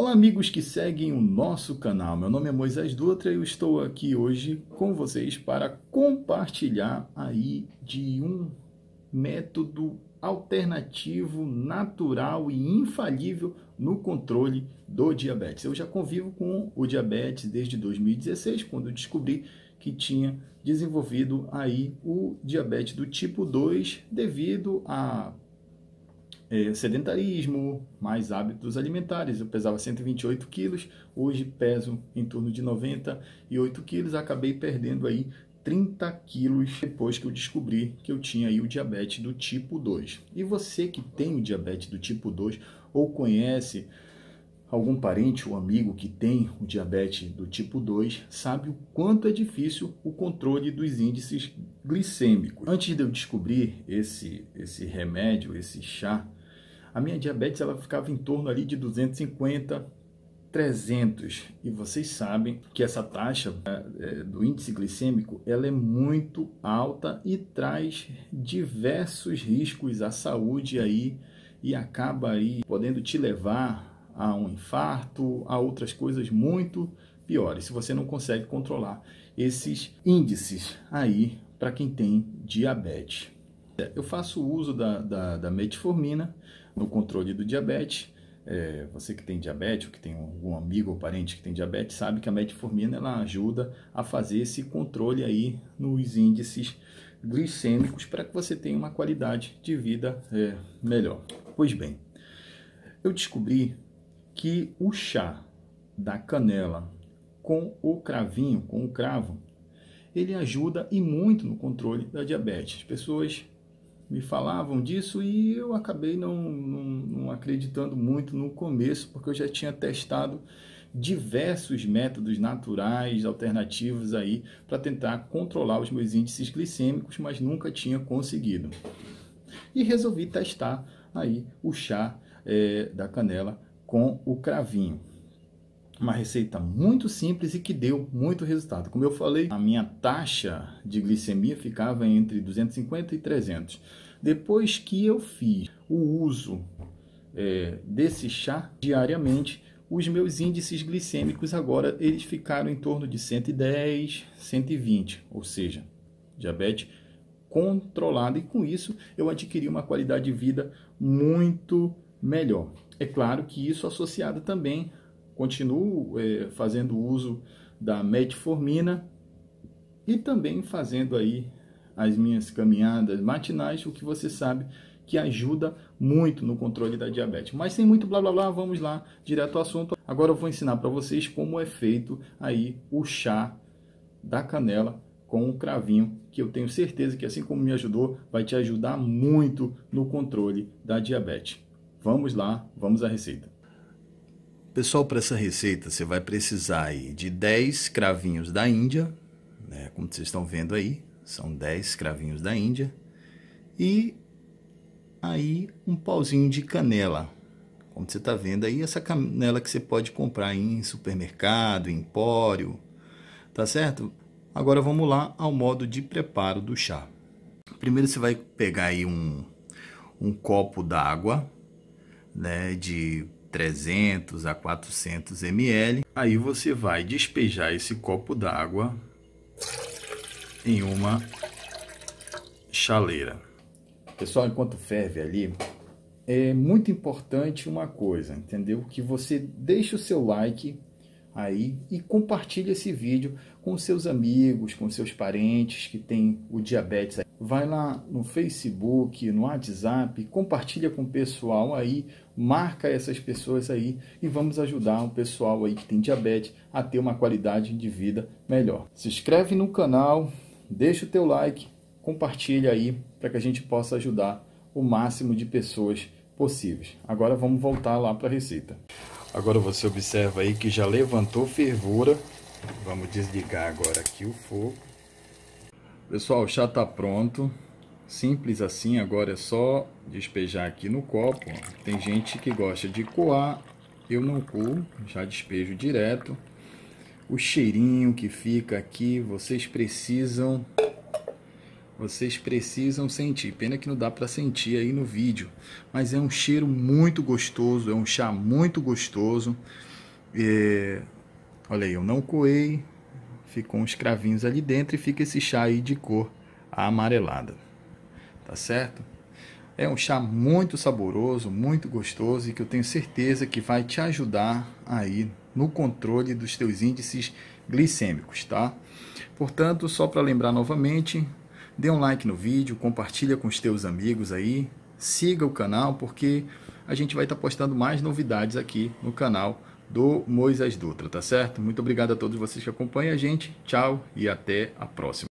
Olá, amigos que seguem o nosso canal. Meu nome é Moisés Dutra e eu estou aqui hoje com vocês para compartilhar aí de um método alternativo, natural e infalível no controle do diabetes. Eu já convivo com o diabetes desde 2016, quando descobri que tinha desenvolvido aí o diabetes do tipo 2 devido a é, sedentarismo, mais hábitos alimentares. Eu pesava 128 quilos, hoje peso em torno de 98 quilos, acabei perdendo aí 30 quilos depois que eu descobri que eu tinha aí o diabetes do tipo 2. E você que tem o diabetes do tipo 2 ou conhece algum parente ou amigo que tem o diabetes do tipo 2 sabe o quanto é difícil o controle dos índices glicêmicos. Antes de eu descobrir esse, esse remédio, esse chá a minha diabetes ela ficava em torno ali de 250, 300. E vocês sabem que essa taxa é, é, do índice glicêmico ela é muito alta e traz diversos riscos à saúde aí e acaba aí podendo te levar a um infarto, a outras coisas muito piores, se você não consegue controlar esses índices aí para quem tem diabetes. É, eu faço uso da, da, da metformina no controle do diabetes. É, você que tem diabetes ou que tem algum amigo ou parente que tem diabetes sabe que a metformina ela ajuda a fazer esse controle aí nos índices glicêmicos para que você tenha uma qualidade de vida é, melhor. Pois bem, eu descobri que o chá da canela com o cravinho, com o cravo, ele ajuda e muito no controle da diabetes. As pessoas me falavam disso e eu acabei não, não, não, acreditando muito no começo, porque eu já tinha testado diversos métodos naturais, alternativos aí para tentar controlar os meus índices glicêmicos, mas nunca tinha conseguido. E resolvi testar aí o chá é, da canela com o cravinho. Uma receita muito simples e que deu muito resultado. Como eu falei, a minha taxa de glicemia ficava entre 250 e 300. Depois que eu fiz o uso é, desse chá diariamente, os meus índices glicêmicos agora eles ficaram em torno de 110, 120, ou seja, diabetes controlado e com isso eu adquiri uma qualidade de vida muito melhor. É claro que isso associado também continuo é, fazendo uso da metformina e também fazendo aí as minhas caminhadas matinais, o que você sabe que ajuda muito no controle da diabetes. Mas sem muito blá blá blá, vamos lá direto ao assunto. Agora eu vou ensinar para vocês como é feito aí o chá da canela com o cravinho, que eu tenho certeza que assim como me ajudou, vai te ajudar muito no controle da diabetes. Vamos lá, vamos à receita. Pessoal, para essa receita você vai precisar aí de 10 cravinhos da Índia, né? como vocês estão vendo aí, são 10 cravinhos da Índia, e aí um pauzinho de canela. Como você está vendo aí, essa canela que você pode comprar em supermercado, em empório, tá certo? Agora vamos lá ao modo de preparo do chá. Primeiro você vai pegar aí um, um copo d'água, né, de 300 a 400 ml. Aí você vai despejar esse copo d'água em uma chaleira. Pessoal, enquanto ferve ali, é muito importante uma coisa, entendeu? Que você deixe o seu like aí e compartilhe esse vídeo com seus amigos, com seus parentes que têm o diabetes. Vai lá no Facebook, no WhatsApp, compartilha com o pessoal aí, marca essas pessoas aí e vamos ajudar o pessoal aí que tem diabetes a ter uma qualidade de vida melhor. Se inscreve no canal, deixa o teu like, compartilha aí para que a gente possa ajudar o máximo de pessoas possíveis. Agora vamos voltar lá para a receita. Agora você observa aí que já levantou fervura. Vamos desligar agora aqui o fogo. Pessoal, o chá está pronto. Simples assim, agora é só despejar aqui no copo. Tem gente que gosta de coar, eu não coo, já despejo direto. O cheirinho que fica aqui, vocês precisam vocês precisam sentir. Pena que não dá para sentir aí no vídeo, mas é um cheiro muito gostoso, é um chá muito gostoso. É... Olha aí, eu não coei, ficou uns cravinhos ali dentro e fica esse chá aí de cor amarelada. Tá certo? É um chá muito saboroso, muito gostoso e que eu tenho certeza que vai te ajudar aí no controle dos teus índices glicêmicos, tá? Portanto, só para lembrar novamente, dê um like no vídeo, compartilha com os teus amigos aí, siga o canal porque a gente vai estar tá postando mais novidades aqui no canal do Moisés Dutra, tá certo? Muito obrigado a todos vocês que acompanham a gente. Tchau e até a próxima.